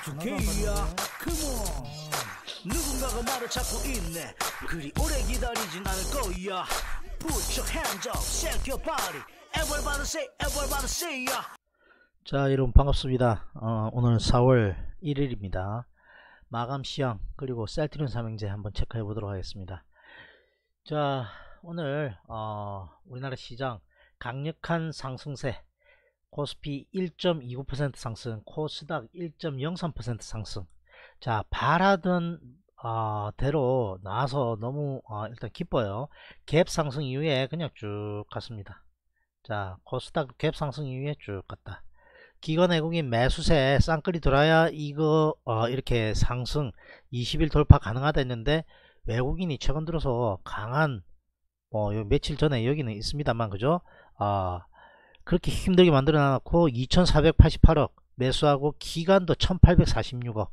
어떡해야 그모 누군가가 말을 찾고 있네 그리 오래 기다리진 않을 거야 Put your hands up, shake your body Everybody say, everybody say y a 자 여러분 반갑습니다 어, 오늘은 4월 1일입니다 마감 시향 그리고 셀트리온 삼행제 한번 체크해 보도록 하겠습니다 자 오늘 어, 우리나라 시장 강력한 상승세 코스피 1.29% 상승, 코스닥 1.03% 상승. 자, 바라던 어, 대로 나와서 너무 어, 일단 기뻐요. 갭 상승 이후에 그냥 쭉 갔습니다. 자, 코스닥 갭 상승 이후에 쭉 갔다. 기관 외국인 매수세 쌍끌이 돌아야 이거 어, 이렇게 상승 20일 돌파 가능하다 했는데 외국인이 최근 들어서 강한 어, 며칠 전에 여기는 있습니다만 그죠? 어, 그렇게 힘들게 만들어 놨고 2488억 매수하고 기간도 1846억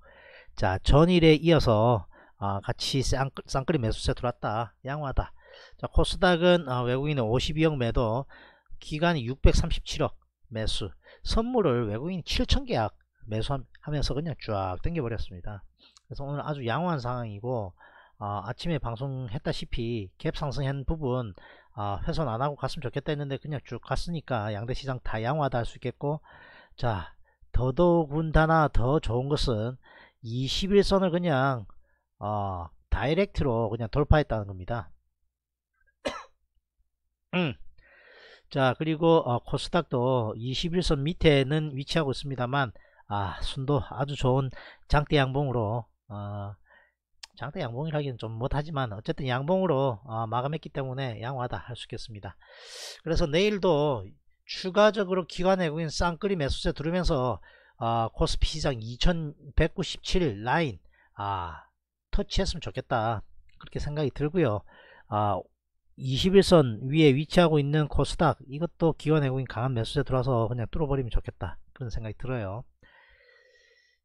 자 전일에 이어서 아, 같이 쌍끌, 이 매수세 들어왔다 양호하다 자 코스닥은 아, 외국인의 52억 매도 기간이 637억 매수 선물을 외국인 7천 계약 매수하면서 그냥 쫙땡겨버렸습니다 그래서 오늘 아주 양호한 상황이고 아, 아침에 방송했다시피 갭 상승한 부분 아, 훼손 안하고 갔으면 좋겠다 했는데 그냥 쭉 갔으니까 양대시장 다양화도할 수 있겠고 자 더더군다나 더 좋은 것은 21선을 그냥 어, 다이렉트로 그냥 돌파했다는 겁니다 음. 자 그리고 어, 코스닥도 21선 밑에는 위치하고 있습니다만 아 순도 아주 좋은 장대 양봉으로 어, 장대 양봉이라기는 좀 못하지만 어쨌든 양봉으로 어, 마감했기 때문에 양호하다 할 수 있겠습니다. 그래서 내일도 추가적으로 기관 외국인 쌍끌이 매수세 들으면서 어, 코스피 시장 2197 라인 아, 터치했으면 좋겠다 그렇게 생각이 들고요. 아, 21선 위에 위치하고 있는 코스닥 이것도 기관 외국인 강한 매수세 들어와서 그냥 뚫어버리면 좋겠다 그런 생각이 들어요.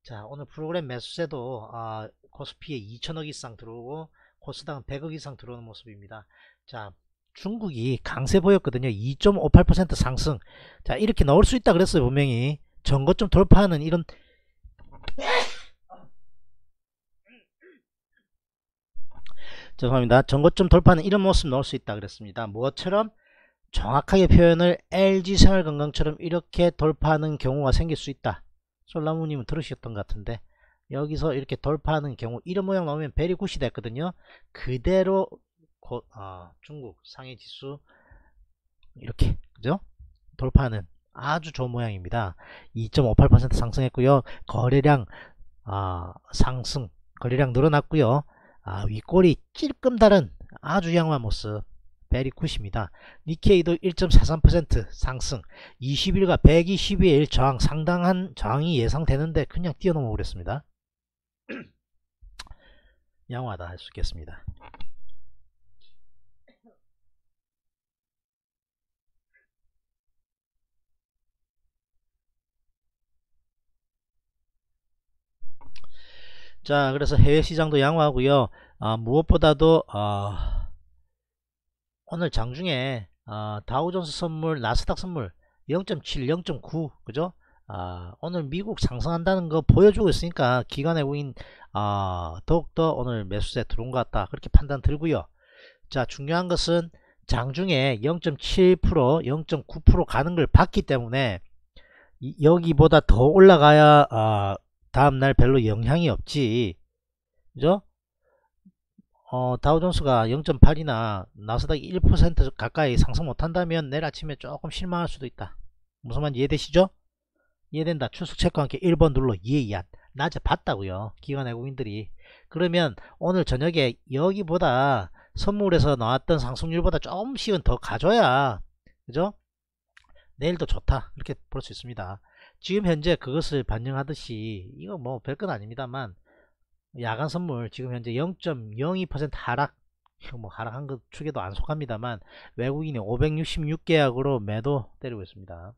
자 오늘 프로그램 매수세도 아, 코스피에 2천억 이상 들어오고 코스닥은 100억 이상 들어오는 모습입니다. 자 중국이 강세 보였거든요. 2.58% 상승. 자 이렇게 나올 수 있다 그랬어요 분명히. 전거좀 돌파하는 이런 죄송합니다. 전거점 돌파는 이런 모습 넣을 수 있다 그랬습니다. 무엇처럼 정확하게 표현을 LG생활건강처럼 이렇게 돌파하는 경우가 생길 수 있다. 솔라무님은 들으셨던 것 같은데 여기서 이렇게 돌파하는 경우 이런 모양 나오면 베리 굿이 됐거든요 그대로 고, 아, 중국 상해 지수 이렇게 그죠 돌파하는 아주 좋은 모양입니다 2.58% 상승했고요 거래량 아, 상승 거래량 늘어났고요 아, 윗골이 찔끔 다른 아주 양호한 모습 베리굿입니다. 니케이도 1.43% 상승 20일과 122일 저항 상당한 저항이 예상되는데 그냥 뛰어넘어 버렸습니다. 양호하다 할 수 있겠습니다. 자 그래서 해외 시장도 양호하고요 아, 무엇보다도 아, 오늘 장중에 아, 다우존스 선물 나스닥 선물 0.7 0.9 그죠 아, 오늘 미국 상승한다는 거 보여주고 있으니까 기관의 우인 아, 더욱더 오늘 매수세 들어온 것 같다 그렇게 판단 들고요 자 중요한 것은 장중에 0.7% 0.9% 가는 걸 봤기 때문에 여기보다 더 올라가야 아, 다음날 별로 영향이 없지 그죠? 어, 다우존스가 0.8이나 나스닥 1% 가까이 상승 못한다면 내일 아침에 조금 실망할 수도 있다 무슨 말인지 이해되시죠? 이해된다. 출석 체크와 함께 1번 눌러 이해 이한. 낮에 봤다고요. 기관 외국인들이. 그러면 오늘 저녁에 여기보다 선물에서 나왔던 상승률보다 조금씩은 더 가져야 그죠? 내일도 좋다. 이렇게 볼 수 있습니다. 지금 현재 그것을 반영하듯이 이거 뭐 별건 아닙니다만 야간 선물 지금 현재 0.02% 하락 뭐 하락한 것 축에도 안 속합니다만 외국인이 566계약으로 매도 때리고 있습니다.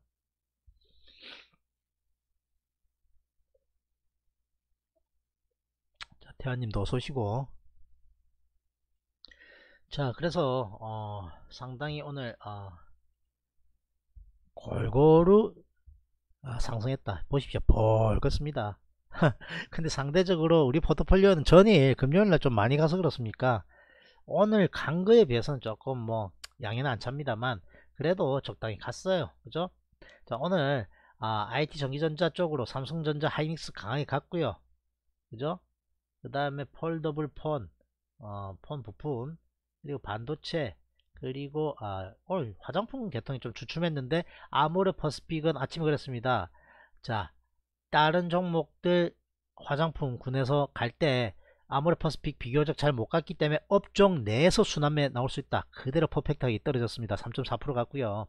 태환님도 어서오시고 자 그래서 어, 상당히 오늘 어, 골고루 아, 상승했다 보십시오 벌겋습니다 근데 상대적으로 우리 포트폴리오는 전일 금요일날 좀 많이 가서 그렇습니까 오늘 간 거에 비해서는 조금 뭐 양해는 안 찹니다만 그래도 적당히 갔어요 그죠 자 오늘 아, IT 전기전자 쪽으로 삼성전자 하이닉스 강하게 갔고요 그죠 그 다음에 폴더블 폰, 어, 펀 부품, 그리고 반도체, 그리고 아, 어, 화장품 개통이 좀 주춤했는데 아모레 퍼스픽은 아침에 그랬습니다. 자, 다른 종목들 화장품 군에서 갈 때 아모레 퍼스픽 비교적 잘 못 갔기 때문에 업종 내에서 순환매 나올 수 있다. 그대로 퍼펙트하게 떨어졌습니다. 3.4% 갔고요.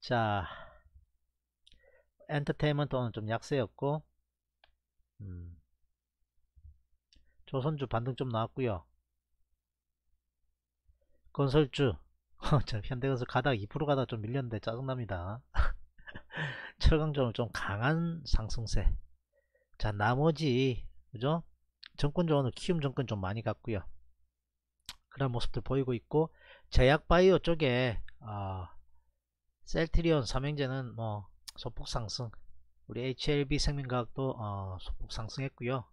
자, 엔터테인먼트는 좀 약세였고 음. 조선주 반등 좀 나왔고요 건설주 어, 현대건설 가다 2% 가다 좀 밀렸는데 짜증납니다 철강점은좀 강한 상승세 자 나머지 그죠 정권주원은 키움 정권 좀 많이 갔고요 그런 모습들 보이고 있고 제약바이오 쪽에 어, 셀트리온 삼형제는 뭐 소폭 상승 우리 HLB 생명과학도 어, 소폭 상승했고요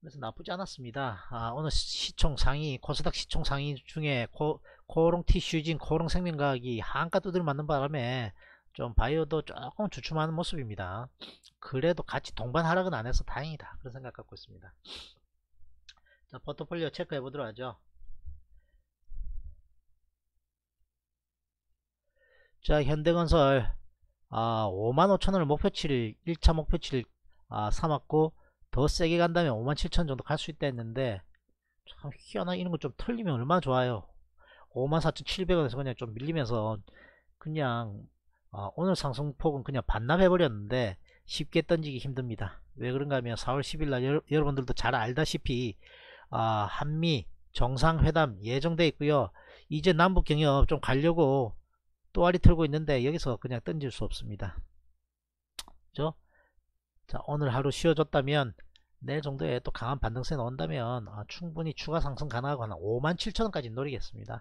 그래서 나쁘지 않았습니다. 아, 오늘 시총 상위, 코스닥 시총 상위 중에 고, 코롱 티슈진, 코롱 생명과학이 한가 두들 맞는 바람에 좀 바이오도 조금 주춤하는 모습입니다. 그래도 같이 동반 하락은 안 해서 다행이다. 그런 생각 갖고 있습니다. 자, 포트폴리오 체크해 보도록 하죠. 자, 현대건설, 아, 5 0 0 0원을 목표치를, 1차 목표치를 아, 삼았고, 더 세게 간다면 57,000 정도 갈 수 있다 했는데 참 희한한 이런 거좀 털리면 얼마나 좋아요 54,700원에서 그냥 좀 밀리면서 그냥 어, 오늘 상승폭은 그냥 반납해버렸는데 쉽게 던지기 힘듭니다 왜 그런가 하면 4월 10일날 여러, 여러분들도 잘 알다시피 어, 한미 정상회담 예정돼 있고요 이제 남북경협 좀 가려고 또아리 틀고 있는데 여기서 그냥 던질 수 없습니다 그죠? 자 오늘 하루 쉬어줬다면 내일 네 정도에 또 강한 반등세 나온다면 아, 충분히 추가 상승 가능하고 한 57,000원까지 노리겠습니다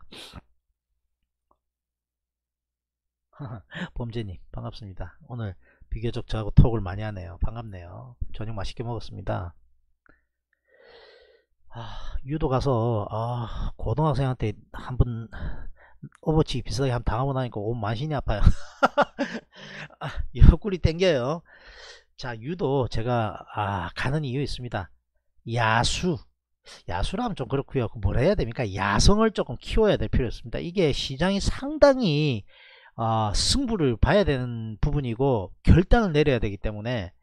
범죄님 반갑습니다 오늘 비교적 저하고 톡을 많이 하네요 반갑네요 저녁 맛있게 먹었습니다 아, 유도 가서 아, 고등학생한테 한번 오버치 비싸게 한번 당하고 나니까 온 만신이 아파요 아, 옆구리 땡겨요 자 유도 제가 아 가는 이유 있습니다 야수 야수라면 좀 그렇고요 그 뭘 해야 됩니까 야성을 조금 키워야 될 필요 있습니다 이게 시장이 상당히 어, 승부를 봐야 되는 부분이고 결단을 내려야 되기 때문에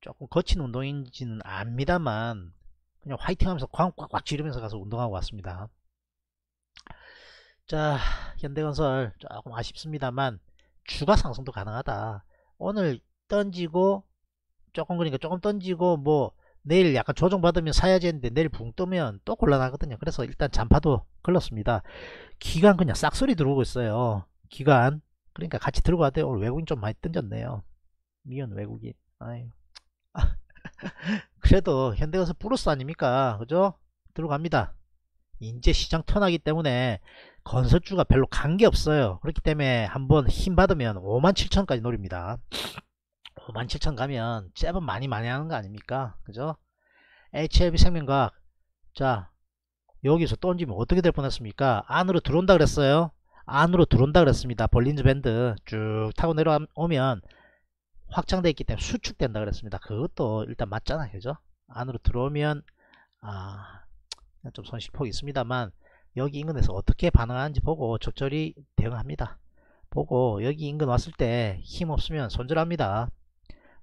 조금 거친 운동인지는 압니다만 그냥 화이팅 하면서 꽉꽉 지르면서 가서 운동하고 왔습니다 자 현대건설 조금 아쉽습니다만 추가 상승도 가능하다 오늘 던지고 조금 그러니까 조금 던지고 뭐 내일 약간 조정받으면 사야지 했는데 내일 붕 뜨면 또 곤란하거든요 그래서 일단 잔파도 걸렀습니다 기간 그냥 싹소리 들어오고 있어요 기간 그러니까 같이 들고 가야 돼요 오늘 외국인 좀 많이 던졌네요 미연 외국인 아유 그래도 현대건설 플러스 아닙니까 그죠 들어갑니다 인제 시장 턴하기 때문에 건설주가 별로 관계없어요 그렇기 때문에 한번 힘 받으면 57,000까지 노립니다 57,000 가면 잽은 많이 많이 하는 거 아닙니까? 그죠? HLB 생명과학 자 여기서 던지면 어떻게 될 뻔했습니까? 안으로 들어온다 그랬어요. 안으로 들어온다 그랬습니다. 볼린즈 밴드 쭉 타고 내려오면 확장되어 있기 때문에 수축된다 그랬습니다. 그것도 일단 맞잖아요. 그죠? 안으로 들어오면 아, 좀 손실폭이 있습니다만 여기 인근에서 어떻게 반응하는지 보고 적절히 대응합니다. 보고 여기 인근 왔을 때 힘 없으면 손절합니다.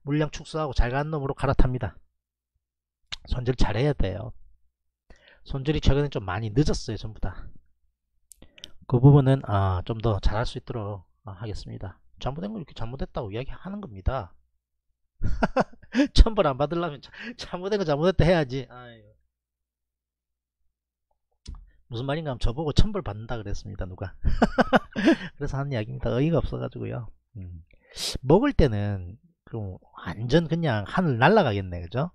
물량 축소하고 잘 가는 놈으로 갈아탑니다. 손질 잘해야 돼요. 손질이 최근에 좀 많이 늦었어요. 전부 다. 그 부분은 아, 좀 더 잘할 수 있도록 아, 하겠습니다. 잘못된 걸 이렇게 잘못했다고 이야기하는 겁니다. 천벌 안 받으려면 잘못된 거 잘못했다 해야지. 아유. 무슨 말인가 하면 저보고 천벌 받는다 그랬습니다 누가 그래서 하는 이야기입니다 의의가 없어가지고요 음. 먹을 때는 그럼 완전 그냥 하늘 날라가겠네 그죠?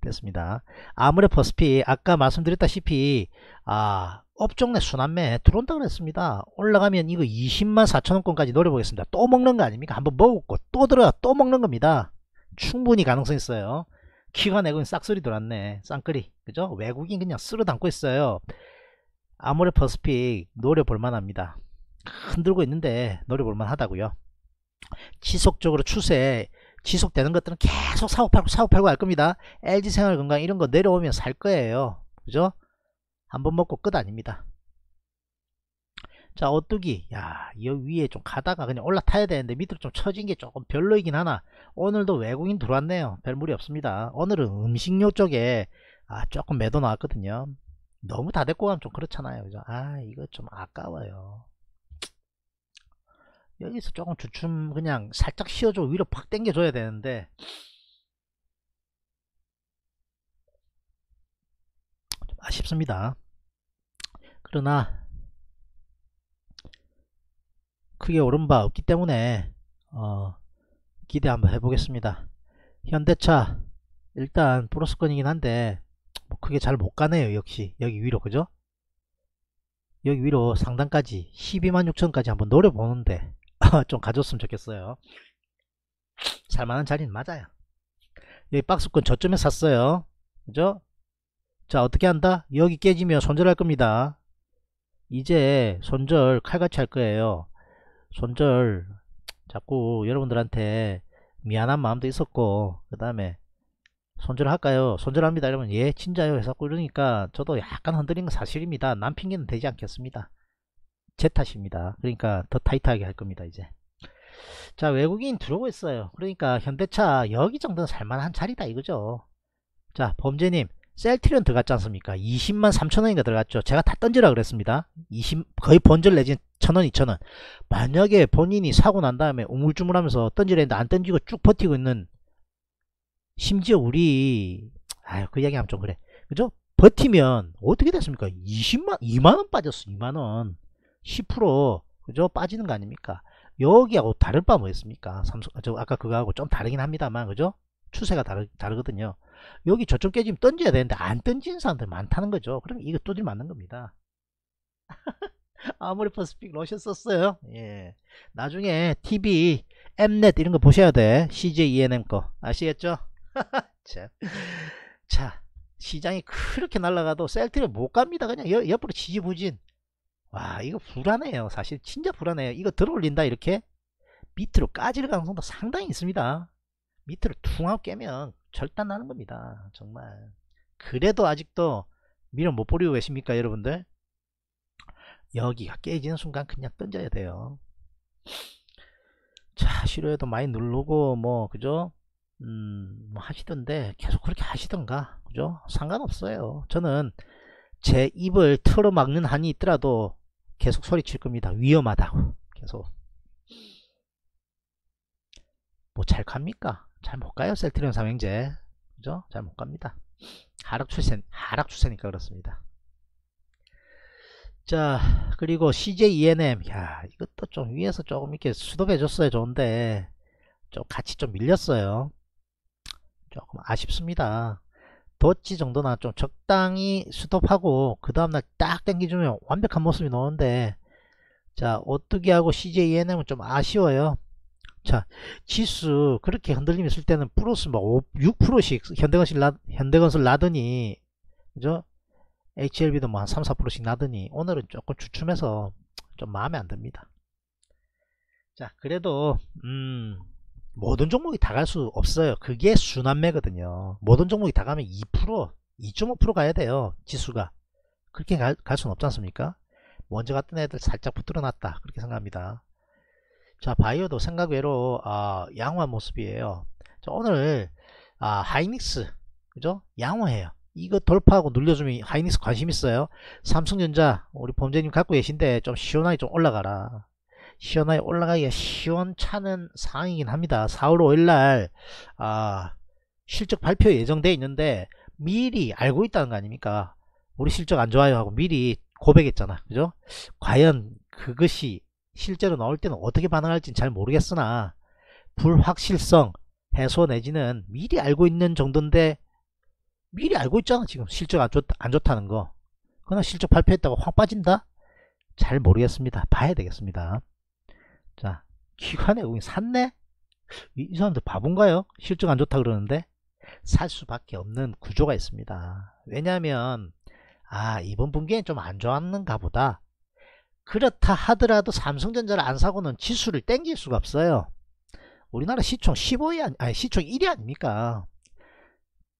됐습니다. 아무래 퍼스피 아까 말씀드렸다시피 아 업종 내 순환매 들어온다 그랬습니다. 올라가면 이거 20만 4천원권까지 노려보겠습니다. 또 먹는 거 아닙니까? 한번 먹었고 또 들어가 또 먹는 겁니다. 충분히 가능성 있어요. 키가 내고 싹쓸이 돌았네. 쌍끌이. 그죠? 외국인 그냥 쓸어 담고 있어요. 아무래 퍼스픽 노려볼 만합니다. 흔들고 있는데 노려볼 만하다고요. 지속적으로 추세 지속되는 것들은 계속 사고 팔고 사고 팔고 할 겁니다. LG 생활 건강 이런 거 내려오면 살 거예요. 그죠? 한번 먹고 끝 아닙니다. 자, 오뚜기. 야, 이 위에 좀 가다가 그냥 올라타야 되는데 밑으로 좀 처진 게 조금 별로이긴 하나. 오늘도 외국인 들어왔네요. 별 무리 없습니다. 오늘은 음식료 쪽에 아, 조금 매도 나왔거든요. 너무 다 데리고 가면 좀 그렇잖아요. 그죠? 아, 이거 좀 아까워요. 여기서 조금 주춤 그냥 살짝 씌워줘 위로 팍 당겨줘야 되는데 좀 아쉽습니다 그러나 크게 오른 바 없기 때문에 어, 기대 한번 해보겠습니다 현대차 일단 플러스권이긴 한데 뭐 크게 잘 못가네요 역시 여기 위로 그죠 여기 위로 상단까지 126,000까지 한번 노려보는데 좀 가졌으면 좋겠어요 살만한 자리는 맞아요 여기 박스권 저점에 샀어요 그죠 자 어떻게 한다 여기 깨지면 손절할 겁니다 이제 손절 칼같이 할 거예요 손절 자꾸 여러분들한테 미안한 마음도 있었고 그 다음에 손절할까요? 손절합니다. 이러면 예, 진짜요. 해서 꾸러니까 저도 약간 흔들린 건 사실입니다. 남 핑계는 되지 않겠습니다. 제 탓입니다. 그러니까 더 타이트하게 할 겁니다. 이제 자 외국인 들어오고 있어요. 그러니까 현대차 여기 정도는 살만한 자리다 이거죠. 자 범죄님 셀트리온 들어갔지 않습니까? 20만 3천원인가 들어갔죠. 제가 다 던지라 그랬습니다. 20 거의 번절 내진 1 천원 2천원 만약에 본인이 사고 난 다음에 우물쭈물하면서 던지려는데 안 던지고 쭉 버티고 있는 심지어 우리 아유 그 이야기 하면 좀 그래 그죠 버티면 어떻게 됐습니까 20만 2만원 빠졌어 2만원 10% 그죠? 빠지는 거 아닙니까? 여기하고 다를 바 뭐였습니까? 삼성, 아, 저 아까 그거하고 좀 다르긴 합니다만, 그죠? 추세가 다르, 다르거든요. 여기 저쪽 깨지면 던져야 되는데 안 던지는 사람들 많다는 거죠. 그럼 이거 두들 맞는 겁니다. 아무리 퍼스픽 러시아 썼어요. 예. 나중에 TV, 엠넷 이런 거 보셔야 돼. CJENM 거. 아시겠죠? 자. 시장이 그렇게 날아가도 셀트를 못 갑니다. 그냥 옆, 옆으로 지지부진. 와 이거 불안해요 사실 진짜 불안해요 이거 들어올린다 이렇게 밑으로 까질 가능성도 상당히 있습니다 밑으로 퉁하고 깨면 절단 나는 겁니다 정말 그래도 아직도 미련 못 버리고 계십니까 여러분들 여기가 깨지는 순간 그냥 던져야 돼요 자 싫어해도 많이 누르고 뭐 그죠 음, 뭐 하시던데 계속 그렇게 하시던가 그죠 상관없어요 저는 제 입을 틀어막는 한이 있더라도 계속 소리칠 겁니다. 위험하다고 계속 뭐 잘 갑니까? 잘 못 가요 셀트리온 삼행제 그죠? 잘 못 갑니다. 하락 추세 하락 추세니까 그렇습니다. 자 그리고 CJENM 야 이것도 좀 위에서 조금 이렇게 수도해 줬어야 좋은데 좀 같이 좀 밀렸어요. 조금 아쉽습니다. 도치 정도나 좀 적당히 스톱하고 그 다음날 딱땡기주면 완벽한 모습이 나오는데 자 오뚜기하고 CJNM은 좀 아쉬워요 자 지수 그렇게 흔들림 있을 때는 플러스 막 뭐 6%씩 현대건설, 나, 현대건설 나더니 그죠 HLB도 뭐 한 3, 4%씩 나더니 오늘은 조금 주춤해서 좀 마음에 안 듭니다 자 그래도 음 모든 종목이 다 갈 수 없어요. 그게 순환매거든요. 모든 종목이 다 가면 2%, 2.5% 가야 돼요. 지수가. 그렇게 갈, 갈 수는 없지 않습니까? 먼저 갔던 애들 살짝 붙들어 놨다. 그렇게 생각합니다. 자, 바이오도 생각외로 아, 양호한 모습이에요. 자, 오늘 아, 하이닉스 그죠? 양호해요. 이거 돌파하고 눌려주면 하이닉스 관심 있어요. 삼성전자 우리 범죄님 갖고 계신데 좀 시원하게 좀 올라가라. 시원하게 올라가기가 시원찮은 상황이긴 합니다. 4월 5일날 아, 실적 발표 예정돼 있는데 미리 알고 있다는 거 아닙니까? 우리 실적 안 좋아요 하고 미리 고백했잖아. 그죠? 과연 그것이 실제로 나올 때는 어떻게 반응할지는 잘 모르겠으나 불확실성 해소 내지는 미리 알고 있는 정도인데 미리 알고 있잖아 지금 실적 안, 좋, 안 좋다는 거 그러나 실적 발표했다고 확 빠진다? 잘 모르겠습니다 봐야 되겠습니다 자 기관에 공이 샀네? 이, 사람들 바본가요? 실적 안 좋다 그러는데 살 수밖에 없는 구조가 있습니다. 왜냐하면 아 이번 분기엔 좀 안 좋았는가 보다. 그렇다 하더라도 삼성전자를 안 사고는 지수를 땡길 수가 없어요. 우리나라 시총 15위 아니 시총 1위 아닙니까?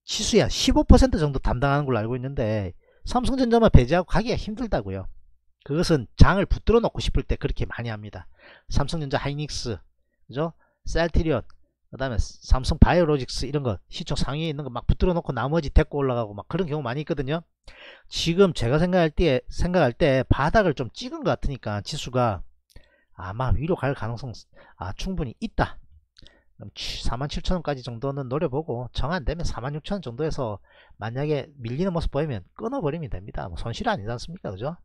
지수야 15% 정도 담당하는 걸로 알고 있는데 삼성전자만 배제하고 가기가 힘들다고요. 그것은 장을 붙들어 놓고 싶을 때 그렇게 많이 합니다. 삼성전자 하이닉스, 그죠? 셀트리온, 그 다음에 삼성 바이오로직스 이런 거 시총 상위에 있는 거 막 붙들어 놓고 나머지 데리고 올라가고 막 그런 경우 많이 있거든요. 지금 제가 생각할 때, 생각할 때 바닥을 좀 찍은 것 같으니까 지수가 아마 위로 갈 가능성 아, 충분히 있다. 47,000원까지 정도는 노려보고 정 안되면 46,000원 정도에서 만약에 밀리는 모습 보이면 끊어버리면 됩니다. 뭐 손실 아니지 않습니까? 그죠?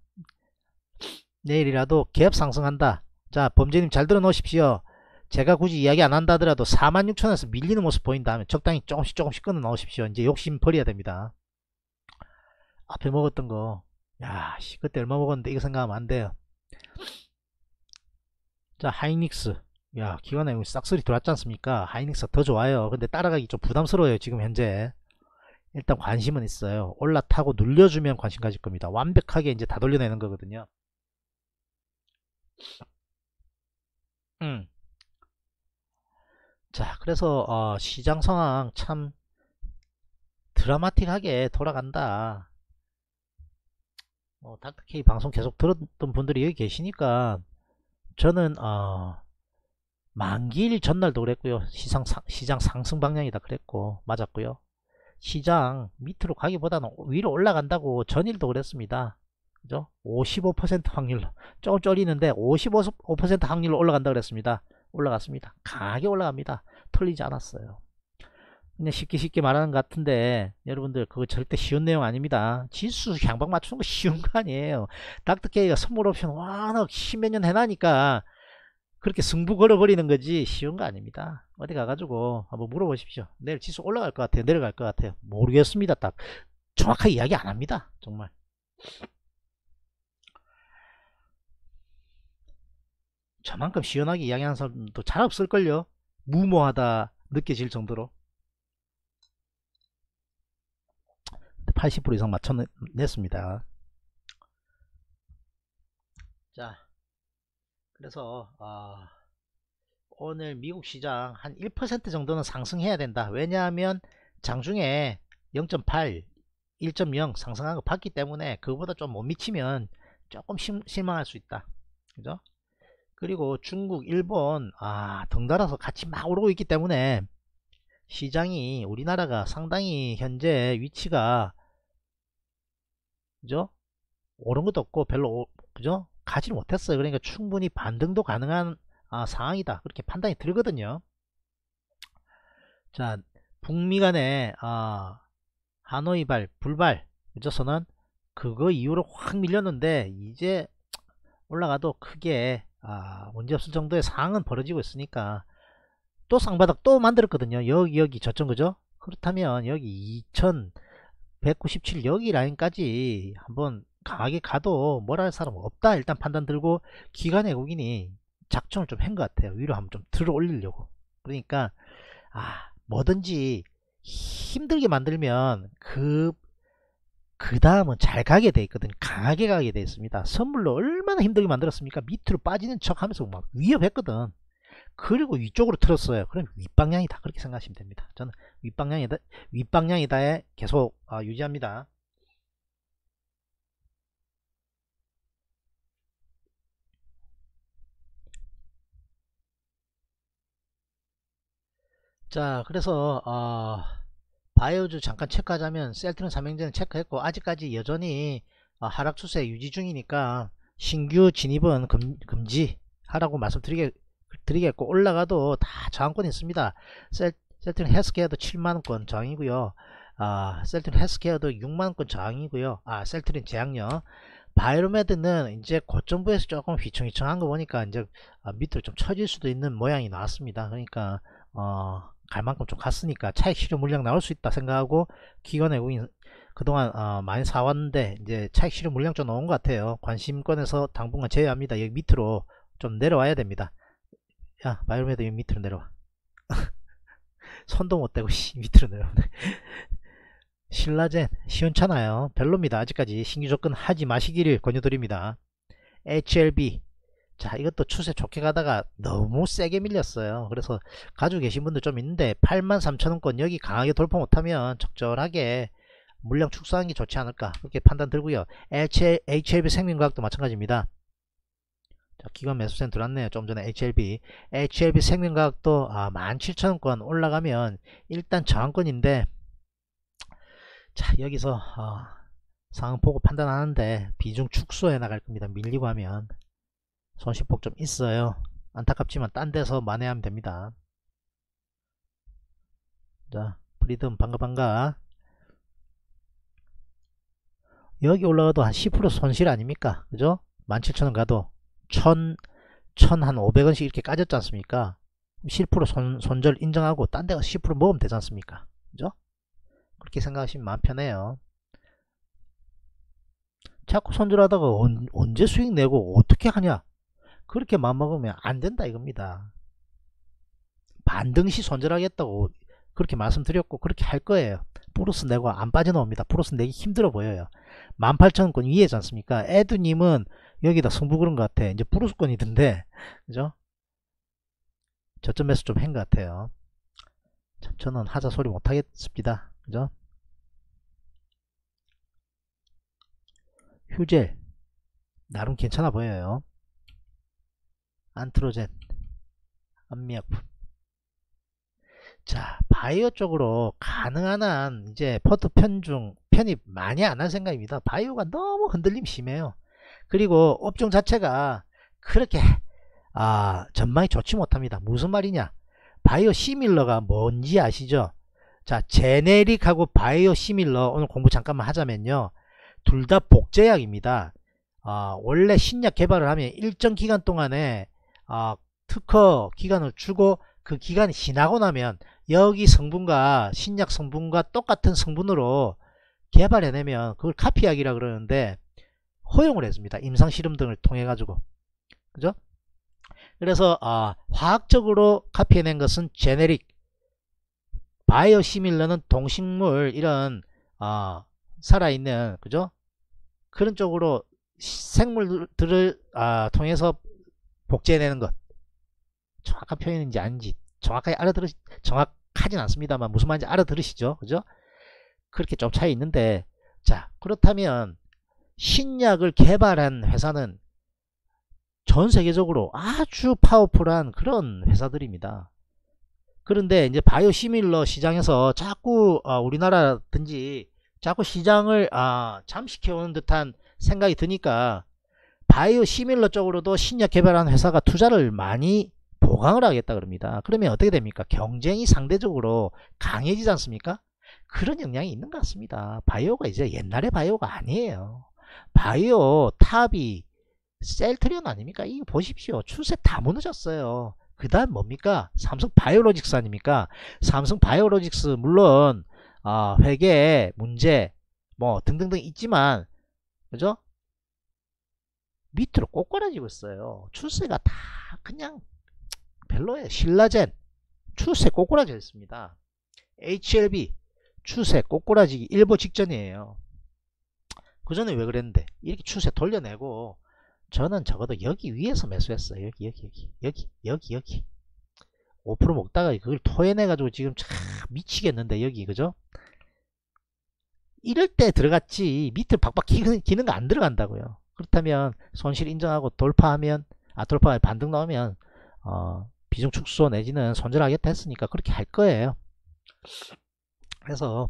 내일이라도 개업 상승한다. 자 범죄님 잘 들어놓으십시오. 제가 굳이 이야기 안 한다 하더라도 46,000원에서 밀리는 모습 보인다 하면 적당히 조금씩 조금씩 끊어 놓으십시오 이제 욕심 버려야 됩니다. 앞에 먹었던 거. 야, 씨, 그때 얼마 먹었는데 이거 생각하면 안 돼요. 자, 하이닉스. 야, 기관에 여기 싹쓸이 들어왔지 않습니까? 하이닉스 더 좋아요. 근데 따라가기 좀 부담스러워요, 지금 현재. 일단 관심은 있어요. 올라타고 눌려주면 관심 가질 겁니다. 완벽하게 이제 다 돌려내는 거거든요. 음. 자 그래서 어, 시장 상황 참 드라마틱하게 돌아간다 뭐닥터케 방송 계속 들었던 분들이 여기 계시니까 저는 어, 만기일 전날도 그랬고요 시장, 상, 시장 상승 방향이다 그랬고 맞았고요 시장 밑으로 가기보다는 위로 올라간다고 전일도 그랬습니다 그죠? 55% 확률로 조금 쫄리는데 55% 확률로 올라간다 그랬습니다. 올라갔습니다. 강하게 올라갑니다. 털리지 않았어요. 그냥 쉽게 쉽게 말하는 것 같은데 여러분들 그거 절대 쉬운 내용 아닙니다. 지수 향방 맞추는 거 쉬운 거 아니에요. 닥터케이가 선물 옵션 워낙 십몇 년 해나니까 그렇게 승부 걸어버리는 거지 쉬운 거 아닙니다. 어디 가가지고 한번 물어보십시오. 내일 지수 올라갈 것 같아요. 내려갈 것 같아요. 모르겠습니다. 딱 정확하게 이야기 안 합니다. 정말. 저만큼 시원하게 이야기하는 사람도 잘 없을걸요 무모하다 느껴질 정도로 80% 이상 맞춰냈습니다 자 그래서 어, 오늘 미국 시장 한 1% 정도는 상승해야 된다 왜냐하면 장중에 0.8 1.0 상승한 거 봤기 때문에 그거보다 좀 못 미치면 조금 실망할 수 있다 그죠 그리고 중국 일본 아 등달아서 같이 막 오르고 있기 때문에 시장이 우리나라가 상당히 현재 위치가 그죠 오른 것도 없고 별로 그죠 가지 못했어요 그러니까 충분히 반등도 가능한 아, 상황이다 그렇게 판단이 들거든요 자 북미 간의 아, 하노이발 불발 그죠 선언 그거 이후로 확 밀렸는데 이제 올라가도 크게 아, 문제없을 정도의 상황은 벌어지고 있으니까 또 상바닥 또 만들었거든요. 여기 여기 저점 그죠? 그렇다면 여기 2197 여기 라인까지 한번 강하게 가도 뭐라 할 사람 없다 일단 판단 들고 기관 외국인이 작전을 좀 한 것 같아요. 위로 한번 좀 들어 올리려고. 그러니까 아 뭐든지 힘들게 만들면 그그 다음은 잘 가게 돼 있거든 강하게 가게 돼 있습니다 선물로 얼마나 힘들게 만들었습니까 밑으로 빠지는 척 하면서 막 위협했거든 그리고 위쪽으로 틀었어요 그럼 윗방향이다 그렇게 생각하시면 됩니다 저는 윗방향이다 윗방향이다에 계속 어, 유지합니다 자 그래서 어, 바이오주 잠깐 체크하자면 셀트는 삼행제는 체크했고 아직까지 여전히 어, 하락 추세 유지 중이니까 신규 진입은 금, 금지하라고 말씀드리겠고 올라가도 다 저항권 이 있습니다. 셀, 셀트는 헬스케어도 7만원권 저항이고요. 아, 셀트린 헬스케어도 6만원권 저항이고요. 아, 셀트린 제약력. 바이로메드는 이제 고점부에서 조금 휘청휘청한 거 보니까 이제 어, 밑으로 좀 처질 수도 있는 모양이 나왔습니다. 그러니까 어, 갈 만큼 좀 갔으니까 차익 실효 물량 나올 수 있다 생각하고 기관에 우인 그동안 어, 많이 사왔는데 이제 차익 실효 물량 좀 나온 것 같아요 관심권에서 당분간 제외합니다 여기 밑으로 좀 내려와야 됩니다 야 바이오메드 여기 밑으로 내려와 손도 못 대고 밑으로 내려오네 신라젠 시원찮아요 별로입니다 아직까지 신규 접근 하지 마시기를 권유드립니다 HLB 자 이것도 추세 좋게 가다가 너무 세게 밀렸어요 그래서 가지고 계신 분들 좀 있는데 83,000원권 여기 강하게 돌파 못하면 적절하게 물량 축소하는 게 좋지 않을까 그렇게 판단 들고요 HL, b 생명과학도 마찬가지입니다 자, 기관 매수센 들어왔네요 좀 전에 HLB HLB 생명과학도 아, 17,000원권 올라가면 일단 저항권인데 자 여기서 어, 상황 보고 판단하는데 비중 축소해 나갈 겁니다 밀리고 하면 손실폭 좀 있어요. 안타깝지만 딴 데서 만회하면 됩니다. 자, 프리듬 반가 반가. 여기 올라가도 한 10% 손실 아닙니까? 그죠? 17,000원 가도 1,000, 1 0 0한 500원씩 이렇게 까졌지 않습니까? 10% 손, 손절 인정하고 딴 데가 10% 먹으면 되지 않습니까? 그죠? 그렇게 생각하시면 마음 편해요. 자꾸 손절하다가 언, 제 수익 내고 어떻게 하냐? 그렇게 마음먹으면안 된다 이겁니다. 반등시 손절하겠다고 그렇게 말씀드렸고 그렇게 할 거예요. 플러스 내고 네 안 빠져나옵니다. 플러스 내기 네 힘들어 보여요. 18,000권 위에지 않습니까? 에드님은 여기다 승부 그런 것 같아. 이제 플러스권이던데 그죠? 저점에서 좀한것 같아요. 저는 하자 소리 못하겠습니다. 그죠? 휴젤 나름 괜찮아 보여요. 안트로젠 안미약품 자 바이오 쪽으로 가능한 한 이제 포트 편중 편입 많이 안 할 생각입니다 바이오가 너무 흔들림 심해요 그리고 업종 자체가 그렇게 아 전망이 좋지 못합니다 무슨 말이냐 바이오 시밀러가 뭔지 아시죠 자 제네릭하고 바이오 시밀러 오늘 공부 잠깐만 하자면요 둘 다 복제약입니다 아, 원래 신약 개발을 하면 일정 기간 동안에 어, 특허 기간을 주고 그 기간이 지나고 나면 여기 성분과 신약 성분과 똑같은 성분으로 개발해내면 그걸 카피약이라 그러는데 허용을 했습니다 임상실험 등을 통해 가지고 그죠? 그래서 어, 화학적으로 카피해낸 것은 제네릭 바이오 시밀러는 동식물 이런 어, 살아있는 그죠? 그런 쪽으로 생물들을 아, 통해서 복제해내는 것 정확한 표현인지 아닌지 정확하게 알아들으 정확하진 않습니다만 무슨 말인지 알아들으시죠 그죠 그렇게 좀 차이 있는데 자 그렇다면 신약을 개발한 회사는 전 세계적으로 아주 파워풀한 그런 회사들입니다 그런데 이제 바이오 시밀러 시장에서 자꾸 어, 우리나라든지 자꾸 시장을 아, 잠식해 오는 듯한 생각이 드니까 바이오 시밀러 쪽으로도 신약 개발한 회사가 투자를 많이 보강을 하겠다 그럽니다. 그러면 어떻게 됩니까? 경쟁이 상대적으로 강해지지 않습니까? 그런 영향이 있는 것 같습니다. 바이오가 이제 옛날의 바이오가 아니에요. 바이오 탑이 셀트리온 아닙니까? 이거 보십시오. 추세 다 무너졌어요. 그 다음 뭡니까? 삼성 바이오로직스 아닙니까? 삼성 바이오로직스 물론 어, 회계 문제 뭐 등등등 있지만 그죠? 밑으로 꼬꾸라지고 있어요. 추세가 다 그냥 별로예요. 신라젠 추세 꼬꾸라져 있습니다. HLB 추세 꼬꾸라지기 일보 직전이에요. 그 전에 왜 그랬는데 이렇게 추세 돌려내고 저는 적어도 여기 위에서 매수했어요. 여기 여기 여기 여기 여기 여기 5% 먹다가 그걸 토해내가지고 지금 참 미치겠는데 여기 그죠? 이럴 때 들어갔지 밑을 박박 기는, 기는 거 안 들어간다고요. 그렇다면 손실 인정하고 돌파하면 아 돌파 반등 나오면 어, 비중 축소 내지는 손절하겠다 했으니까 그렇게 할 거예요. 그래서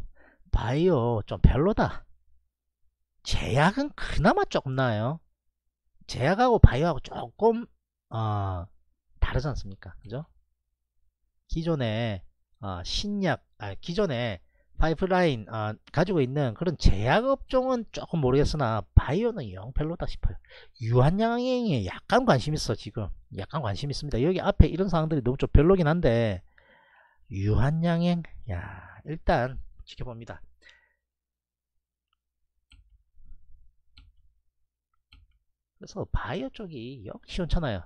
바이오 좀 별로다. 제약은 그나마 조금 나아요. 제약하고 바이오하고 조금 어, 다르지 않습니까? 그죠? 기존에 어, 신약, 아 기존에 파이프라인 아, 가지고 있는 그런 제약업종은 조금 모르겠으나 바이오는 영 별로다 싶어요. 유한양행에 약간 관심 있어 지금. 약간 관심 있습니다. 여기 앞에 이런 상황들이 너무 좀 별로긴 한데 유한양행 야 일단 지켜봅니다. 그래서 바이오 쪽이 영 시원찮아요.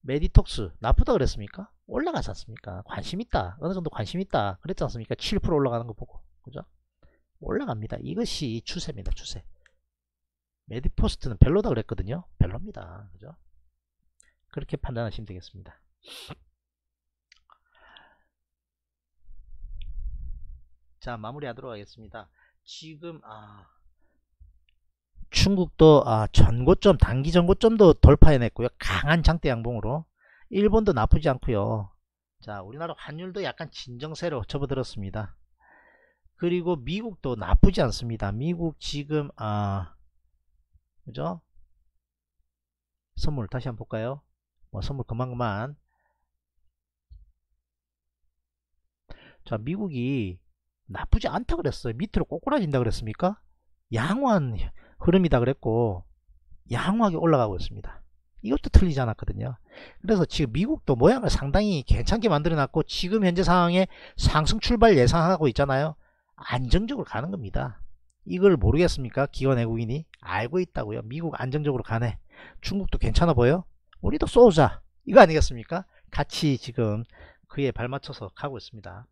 메디톡스 나쁘다 그랬습니까? 올라가지 않습니까? 관심 있다. 어느 정도 관심 있다. 그랬지 않습니까? 7% 올라가는 거 보고. 그죠? 올라갑니다. 이것이 추세입니다. 추세. 메디포스트는 별로다 그랬거든요. 별로입니다. 그죠? 그렇게 판단하시면 되겠습니다. 자, 마무리하도록 하겠습니다. 지금 아 중국도 아 전고점 단기 전고점도 돌파해냈고요. 강한 장대 양봉으로 일본도 나쁘지 않고요 자 우리나라 환율도 약간 진정세로 접어들었습니다 그리고 미국도 나쁘지 않습니다 미국 지금 아 그죠 선물 다시 한번 볼까요 뭐 선물 그만그만 자 미국이 나쁘지 않다 그랬어요 밑으로 꼬꾸라진다 그랬습니까 양호한 흐름이다 그랬고 양호하게 올라가고 있습니다 이것도 틀리지 않았거든요. 그래서 지금 미국도 모양을 상당히 괜찮게 만들어놨고 지금 현재 상황에 상승 출발 예상하고 있잖아요. 안정적으로 가는 겁니다. 이걸 모르겠습니까? 기관 외국인이 알고 있다고요. 미국 안정적으로 가네. 중국도 괜찮아 보여. 우리도 쏘자. 이거 아니겠습니까? 같이 지금 그에 발맞춰서 가고 있습니다.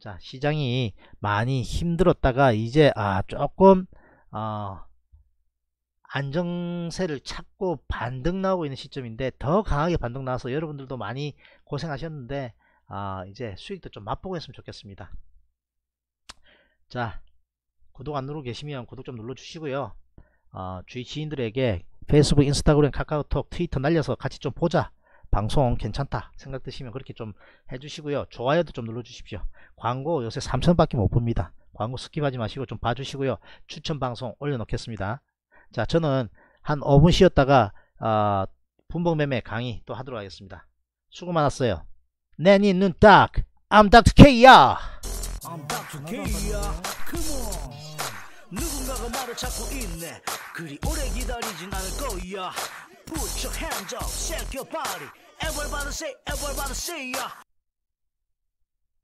자, 시장이 많이 힘들었다가 이제 아 조금 어, 안정세를 찾고 반등 나오고 있는 시점인데 더 강하게 반등 나와서 여러분들도 많이 고생하셨는데 아 이제 수익도 좀 맛보고 했으면 좋겠습니다 자 구독 안 누르고 계시면 구독 좀 눌러 주시고요 어, 아, 주위 지인들에게 페이스북 인스타그램 카카오톡 트위터 날려서 같이 좀 보자 방송 괜찮다 생각 드시면 그렇게 좀 해주시고요 좋아요도 좀 눌러 주십시오 광고 요새 3천밖에 못 봅니다 광고 스킵하지 마시고 좀 봐주시고요 추천 방송 올려놓겠습니다 자 저는 한 5분 쉬었다가 어, 아, 분봉매매 강의 또 하도록 하겠습니다. 수고 많았어요. 내니 눈 딱! 암 닥터 K야! 암 닥터 K야! 컴온! 누군가가 말을 찾고 있네 그리 오래 기다리진 않을 거야 Put your hands up, shake your body Everybody say, everybody say ya